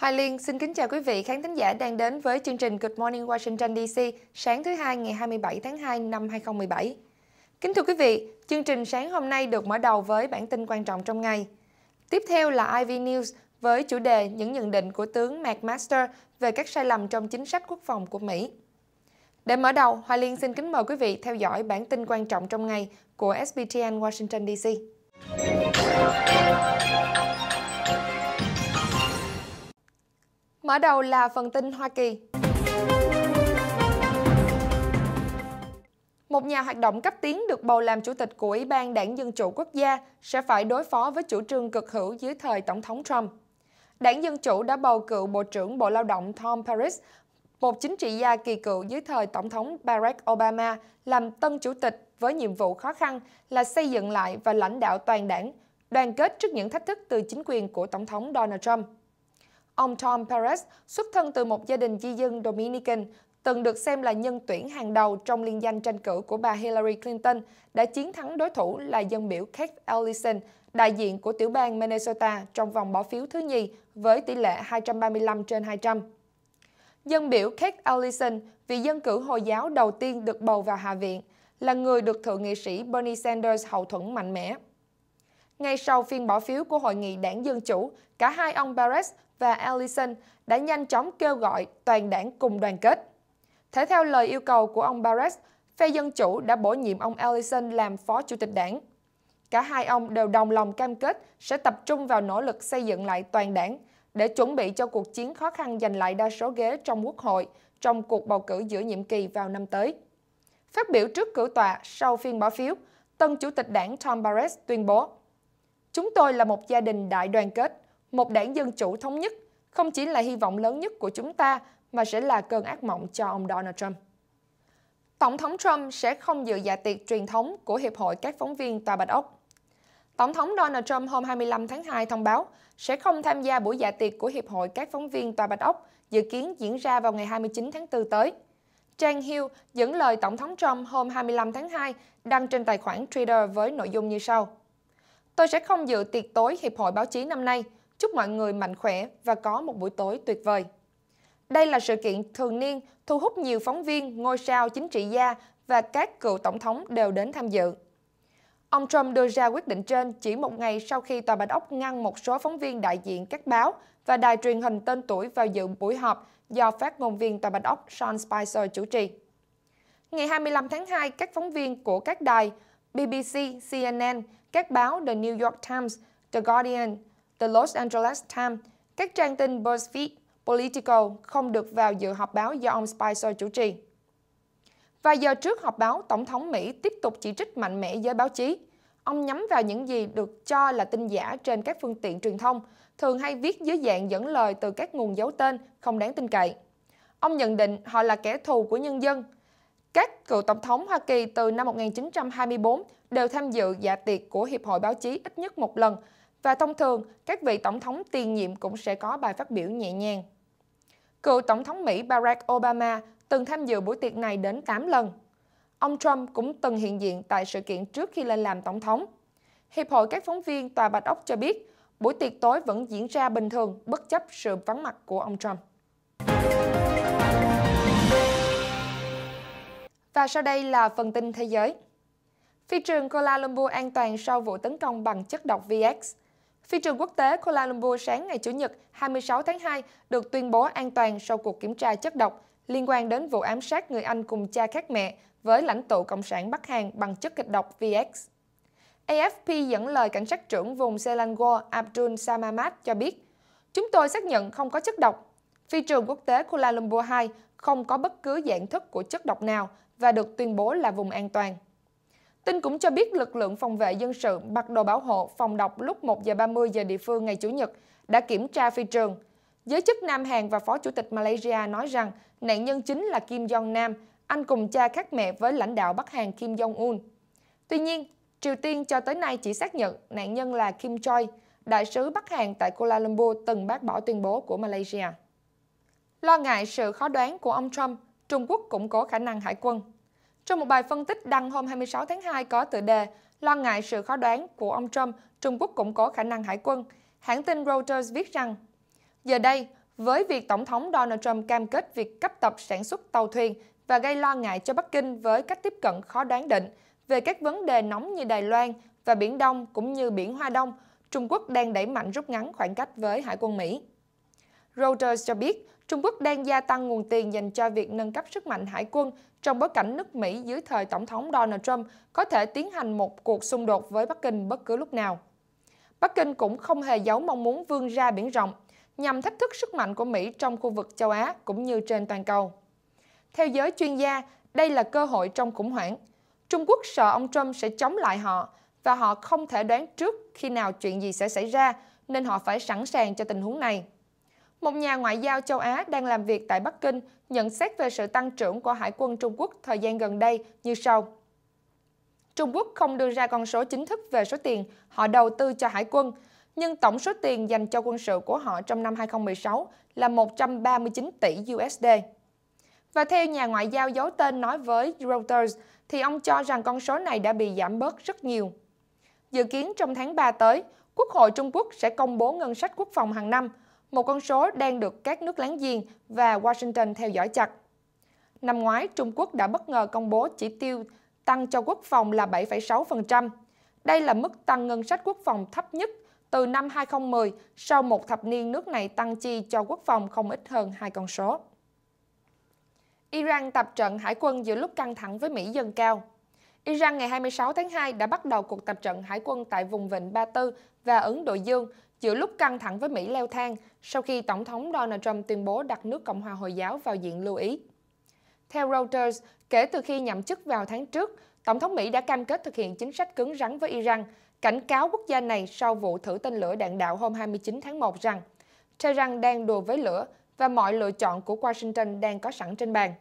Hoài Liên xin kính chào quý vị khán thính giả đang đến với chương trình Good Morning Washington DC sáng thứ hai ngày 27 tháng 2 năm 2017. Kính thưa quý vị, chương trình sáng hôm nay được mở đầu với bản tin quan trọng trong ngày. Tiếp theo là IV News với chủ đề những nhận định của tướng McMaster về các sai lầm trong chính sách quốc phòng của Mỹ. Để mở đầu, Hoài Liên xin kính mời quý vị theo dõi bản tin quan trọng trong ngày của SBTN Washington DC. Mở đầu là phần tin Hoa Kỳ. Một nhà hoạt động cấp tiến được bầu làm chủ tịch của Ủy ban Đảng Dân Chủ Quốc gia sẽ phải đối phó với chủ trương cực hữu dưới thời Tổng thống Trump. Đảng Dân Chủ đã bầu cựu Bộ trưởng Bộ Lao động Tom Paris, một chính trị gia kỳ cựu dưới thời Tổng thống Barack Obama, làm tân chủ tịch với nhiệm vụ khó khăn là xây dựng lại và lãnh đạo toàn đảng, đoàn kết trước những thách thức từ chính quyền của Tổng thống Donald Trump. Ông Tom Perez xuất thân từ một gia đình di dân Dominican, từng được xem là nhân tuyển hàng đầu trong liên danh tranh cử của bà Hillary Clinton, đã chiến thắng đối thủ là dân biểu Kate Ellison, đại diện của tiểu bang Minnesota trong vòng bỏ phiếu thứ nhì với tỷ lệ 235 trên 200. Dân biểu Kate Ellison, vị dân cử Hồi giáo đầu tiên được bầu vào Hạ viện, là người được Thượng nghị sĩ Bernie Sanders hậu thuẫn mạnh mẽ. Ngay sau phiên bỏ phiếu của Hội nghị đảng Dân Chủ, cả hai ông Perez và Ellison đã nhanh chóng kêu gọi toàn đảng cùng đoàn kết. Thể theo lời yêu cầu của ông Perez, phe Dân Chủ đã bổ nhiệm ông Ellison làm phó chủ tịch đảng. Cả hai ông đều đồng lòng cam kết sẽ tập trung vào nỗ lực xây dựng lại toàn đảng để chuẩn bị cho cuộc chiến khó khăn giành lại đa số ghế trong Quốc hội trong cuộc bầu cử giữa nhiệm kỳ vào năm tới. Phát biểu trước cử tọa sau phiên bỏ phiếu, tân chủ tịch đảng Tom Barrett tuyên bố Chúng tôi là một gia đình đại đoàn kết, một đảng dân chủ thống nhất, không chỉ là hy vọng lớn nhất của chúng ta mà sẽ là cơn ác mộng cho ông Donald Trump. Tổng thống Trump sẽ không dự dạ tiệc truyền thống của Hiệp hội các phóng viên Tòa Bạch Ốc. Tổng thống Donald Trump hôm 25 tháng 2 thông báo sẽ không tham gia buổi dạ tiệc của Hiệp hội các phóng viên Tòa Bạch Ốc dự kiến diễn ra vào ngày 29 tháng 4 tới. Trang Hill dẫn lời Tổng thống Trump hôm 25 tháng 2 đăng trên tài khoản Twitter với nội dung như sau – Tôi sẽ không dự tiệc tối Hiệp hội Báo chí năm nay. Chúc mọi người mạnh khỏe và có một buổi tối tuyệt vời. Đây là sự kiện thường niên thu hút nhiều phóng viên, ngôi sao chính trị gia và các cựu tổng thống đều đến tham dự. Ông Trump đưa ra quyết định trên chỉ một ngày sau khi Tòa Bạch Ốc ngăn một số phóng viên đại diện các báo và đài truyền hình tên tuổi vào dự buổi họp do phát ngôn viên Tòa Bạch Ốc Sean Spicer chủ trì. Ngày 25 tháng 2, các phóng viên của các đài BBC, CNN, các báo The New York Times, The Guardian, The Los Angeles Times, các trang tin BuzzFeed, Politico không được vào dự họp báo do ông Spicer chủ trì. Vài giờ trước họp báo, Tổng thống Mỹ tiếp tục chỉ trích mạnh mẽ giới báo chí. Ông nhắm vào những gì được cho là tin giả trên các phương tiện truyền thông, thường hay viết dưới dạng dẫn lời từ các nguồn giấu tên không đáng tin cậy. Ông nhận định họ là kẻ thù của nhân dân – các cựu tổng thống Hoa Kỳ từ năm 1924 đều tham dự dạ tiệc của Hiệp hội báo chí ít nhất một lần, và thông thường các vị tổng thống tiền nhiệm cũng sẽ có bài phát biểu nhẹ nhàng. Cựu tổng thống Mỹ Barack Obama từng tham dự buổi tiệc này đến 8 lần. Ông Trump cũng từng hiện diện tại sự kiện trước khi lên làm tổng thống. Hiệp hội các phóng viên Tòa Bạch Ốc cho biết, buổi tiệc tối vẫn diễn ra bình thường bất chấp sự vắng mặt của ông Trump. Và sau đây là phần tin thế giới. Phi trường Kuala Lumpur an toàn sau vụ tấn công bằng chất độc VX. Phi trường quốc tế Kuala Lumpur sáng ngày Chủ nhật 26 tháng 2 được tuyên bố an toàn sau cuộc kiểm tra chất độc liên quan đến vụ ám sát người Anh cùng cha khác mẹ với lãnh tụ Cộng sản Bắc Hàn bằng chất kịch độc VX. AFP dẫn lời cảnh sát trưởng vùng Selangor Abdul Samamat cho biết, Chúng tôi xác nhận không có chất độc. Phi trường quốc tế Kuala Lumpur 2 không có bất cứ dạng thức của chất độc nào và được tuyên bố là vùng an toàn. Tin cũng cho biết lực lượng phòng vệ dân sự mặc đồ bảo hộ phòng độc lúc 1 giờ 30 giờ địa phương ngày Chủ nhật đã kiểm tra phi trường. Giới chức Nam Hàn và Phó Chủ tịch Malaysia nói rằng nạn nhân chính là Kim Jong Nam, anh cùng cha khác mẹ với lãnh đạo Bắc Hàn Kim Jong-un. Tuy nhiên, Triều Tiên cho tới nay chỉ xác nhận nạn nhân là Kim Choi, đại sứ Bắc Hàn tại Kuala Lumpur từng bác bỏ tuyên bố của Malaysia. Lo ngại sự khó đoán của ông Trump, Trung Quốc củng cố khả năng hải quân. Trong một bài phân tích đăng hôm 26 tháng 2 có tựa đề Lo ngại sự khó đoán của ông Trump, Trung Quốc củng cố khả năng hải quân, hãng tin Reuters viết rằng Giờ đây, với việc Tổng thống Donald Trump cam kết việc cấp tập sản xuất tàu thuyền và gây lo ngại cho Bắc Kinh với cách tiếp cận khó đoán định về các vấn đề nóng như Đài Loan và Biển Đông cũng như Biển Hoa Đông, Trung Quốc đang đẩy mạnh rút ngắn khoảng cách với Hải quân Mỹ. Reuters cho biết Trung Quốc đang gia tăng nguồn tiền dành cho việc nâng cấp sức mạnh hải quân trong bối cảnh nước Mỹ dưới thời Tổng thống Donald Trump có thể tiến hành một cuộc xung đột với Bắc Kinh bất cứ lúc nào. Bắc Kinh cũng không hề giấu mong muốn vươn ra biển rộng, nhằm thách thức sức mạnh của Mỹ trong khu vực châu Á cũng như trên toàn cầu. Theo giới chuyên gia, đây là cơ hội trong khủng hoảng. Trung Quốc sợ ông Trump sẽ chống lại họ và họ không thể đoán trước khi nào chuyện gì sẽ xảy ra nên họ phải sẵn sàng cho tình huống này. Một nhà ngoại giao châu Á đang làm việc tại Bắc Kinh nhận xét về sự tăng trưởng của Hải quân Trung Quốc thời gian gần đây như sau. Trung Quốc không đưa ra con số chính thức về số tiền họ đầu tư cho hải quân, nhưng tổng số tiền dành cho quân sự của họ trong năm 2016 là 139 tỷ USD. Và theo nhà ngoại giao giấu tên nói với Reuters, thì ông cho rằng con số này đã bị giảm bớt rất nhiều. Dự kiến trong tháng 3 tới, Quốc hội Trung Quốc sẽ công bố ngân sách quốc phòng hàng năm – một con số đang được các nước láng giềng và Washington theo dõi chặt. Năm ngoái, Trung Quốc đã bất ngờ công bố chỉ tiêu tăng cho quốc phòng là 7,6%. Đây là mức tăng ngân sách quốc phòng thấp nhất từ năm 2010 sau một thập niên nước này tăng chi cho quốc phòng không ít hơn hai con số. Iran tập trận hải quân giữa lúc căng thẳng với Mỹ dâng cao. Iran ngày 26 tháng 2 đã bắt đầu cuộc tập trận hải quân tại vùng vịnh Ba Tư và Ấn Độ Dương giữa lúc căng thẳng với Mỹ leo thang sau khi Tổng thống Donald Trump tuyên bố đặt nước Cộng hòa Hồi giáo vào diện lưu ý. Theo Reuters, kể từ khi nhậm chức vào tháng trước, Tổng thống Mỹ đã cam kết thực hiện chính sách cứng rắn với Iran, cảnh cáo quốc gia này sau vụ thử tên lửa đạn đạo hôm 29 tháng 1 rằng Tehran đang đùa với lửa và mọi lựa chọn của Washington đang có sẵn trên bàn.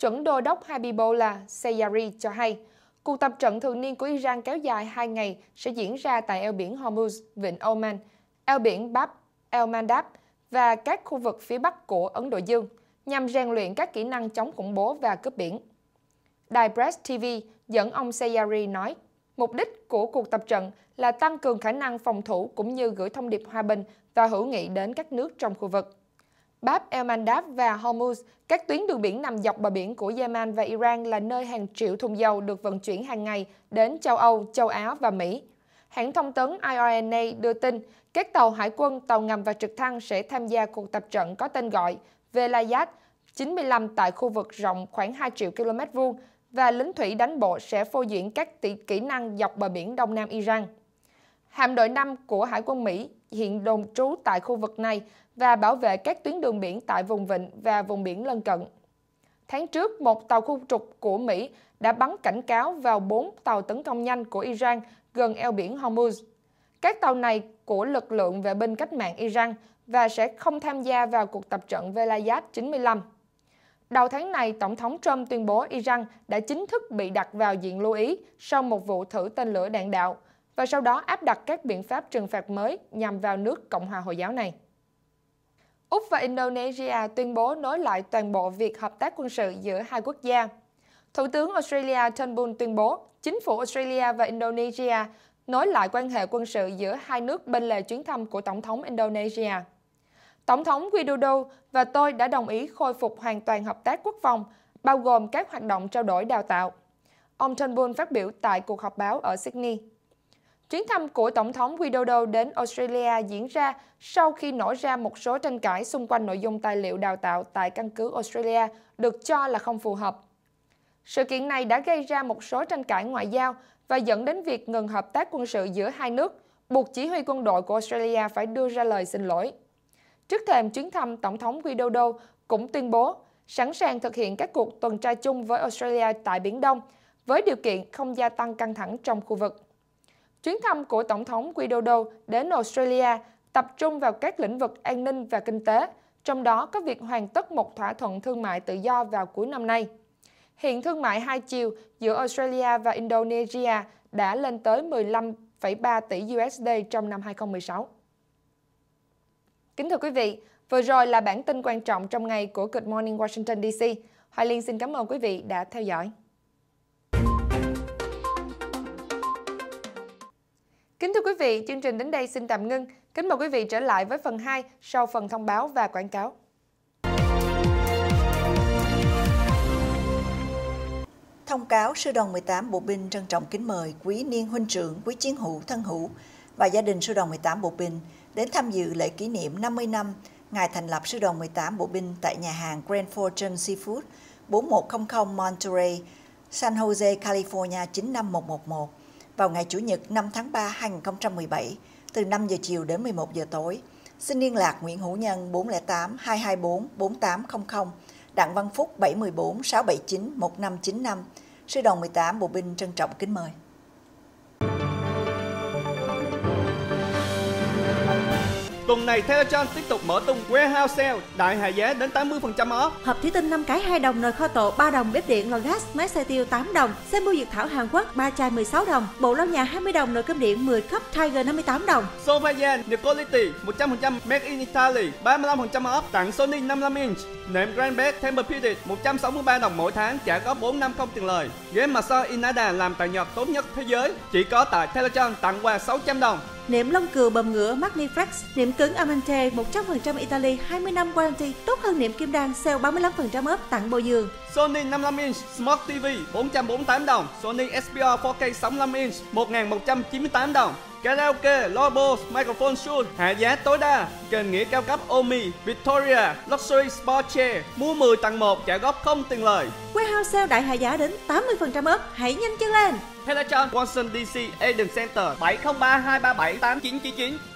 Chuẩn đô đốc Habibullah Seyari cho hay, Cuộc tập trận thường niên của Iran kéo dài 2 ngày sẽ diễn ra tại eo biển Hormuz, vịnh Oman, eo biển Bab, El Mandab và các khu vực phía bắc của Ấn Độ Dương nhằm rèn luyện các kỹ năng chống khủng bố và cướp biển. Đài Press TV dẫn ông Sayari nói, mục đích của cuộc tập trận là tăng cường khả năng phòng thủ cũng như gửi thông điệp hòa bình và hữu nghị đến các nước trong khu vực. Bab el Mandab và Hormuz, các tuyến đường biển nằm dọc bờ biển của Yemen và Iran là nơi hàng triệu thùng dầu được vận chuyển hàng ngày đến châu Âu, châu Á và Mỹ. Hãng thông tấn IRNA đưa tin, các tàu hải quân, tàu ngầm và trực thăng sẽ tham gia cuộc tập trận có tên gọi Velayat 95 tại khu vực rộng khoảng 2 triệu km vuông và lính thủy đánh bộ sẽ phô diễn các kỹ năng dọc bờ biển Đông Nam Iran. Hạm đội 5 của Hải quân Mỹ hiện đồn trú tại khu vực này và bảo vệ các tuyến đường biển tại vùng vịnh và vùng biển lân cận. Tháng trước, một tàu khu trục của Mỹ đã bắn cảnh cáo vào bốn tàu tấn công nhanh của Iran gần eo biển Hormuz. Các tàu này của lực lượng vệ binh cách mạng Iran và sẽ không tham gia vào cuộc tập trận Velayat 95. Đầu tháng này, Tổng thống Trump tuyên bố Iran đã chính thức bị đặt vào diện lưu ý sau một vụ thử tên lửa đạn đạo và sau đó áp đặt các biện pháp trừng phạt mới nhằm vào nước Cộng hòa Hồi giáo này. Úc và Indonesia tuyên bố nối lại toàn bộ việc hợp tác quân sự giữa hai quốc gia. Thủ tướng Australia Turnbull tuyên bố chính phủ Australia và Indonesia nối lại quan hệ quân sự giữa hai nước bên lề chuyến thăm của Tổng thống Indonesia. Tổng thống Widodo và tôi đã đồng ý khôi phục hoàn toàn hợp tác quốc phòng, bao gồm các hoạt động trao đổi đào tạo. Ông Turnbull phát biểu tại cuộc họp báo ở Sydney. Chuyến thăm của Tổng thống Widodo đến Australia diễn ra sau khi nổ ra một số tranh cãi xung quanh nội dung tài liệu đào tạo tại căn cứ Australia được cho là không phù hợp. Sự kiện này đã gây ra một số tranh cãi ngoại giao và dẫn đến việc ngừng hợp tác quân sự giữa hai nước, buộc chỉ huy quân đội của Australia phải đưa ra lời xin lỗi. Trước thềm chuyến thăm, Tổng thống Widodo cũng tuyên bố sẵn sàng thực hiện các cuộc tuần tra chung với Australia tại Biển Đông, với điều kiện không gia tăng căng thẳng trong khu vực. Chuyến thăm của Tổng thống Widodo đến Australia tập trung vào các lĩnh vực an ninh và kinh tế, trong đó có việc hoàn tất một thỏa thuận thương mại tự do vào cuối năm nay. Hiện thương mại hai chiều giữa Australia và Indonesia đã lên tới 15,3 tỷ USD trong năm 2016. Kính thưa quý vị, vừa rồi là bản tin quan trọng trong ngày của Good Morning Washington DC. Hoài Liên xin cảm ơn quý vị đã theo dõi. Kính thưa quý vị, chương trình đến đây xin tạm ngưng. Kính mời quý vị trở lại với phần 2 sau phần thông báo và quảng cáo. Thông cáo Sư đoàn 18 Bộ binh trân trọng kính mời quý niên huynh trưởng, quý chiến hữu thân hữu và gia đình Sư đoàn 18 Bộ binh đến tham dự lễ kỷ niệm 50 năm ngày thành lập Sư đoàn 18 Bộ binh tại nhà hàng Grand Fortune Seafood 4100 Monterey, San Jose, California 95111 vào ngày Chủ nhật 5 tháng 3 2017 từ 5 giờ chiều đến 11 giờ tối. Xin liên lạc Nguyễn Hữu Nhân 408 224 4800, Đặng Văn Phúc 714 679 1595. Sư đoàn 18 Bộ binh trân trọng kính mời. Tuần này Telegram tiếp tục mở tung warehouse sale, đại hạ giá đến 80% off. Hộp thủy tinh 5 cái 2 đồng nồi kho tộ 3 đồng bếp điện lò gas máy xay tiêu 8 đồng, xe mua dược thảo Hàn Quốc 3 chai 16 đồng, bộ lau nhà 20 đồng nồi cơm điện 10 cấp Tiger 58 đồng. Sofayan The Quality 100% made in Italy 35% off tặng Sony 55 inch. Nệm Grand Bed Temper Period 163 đồng mỗi tháng trả góp năm không tiền lời. Game massage Inada làm tại Nhật tốt nhất thế giới chỉ có tại Telegram tặng quà 600 đồng. Nệm lông cừu bầm ngựa Magniflex, nệm cứng Amante 100% Italy 20 năm warranty tốt hơn nệm kim đan sale 35% ốp tặng bồi giường. Sony 55 inch Smart TV 448 đồng, Sony SPR 4K 65 inch 1198 đồng. Karaoke Lobo Microphone Shoes hạ giá tối đa Kền nghĩa cao cấp Omi Victoria Luxury Sport Chair Mua 10 tặng 1 trả góp không tiền lời Warehouse sale đại hạ giá đến 80% ớt Hãy nhanh chân lên Peloton Watson DC Eden Center 703 237 8999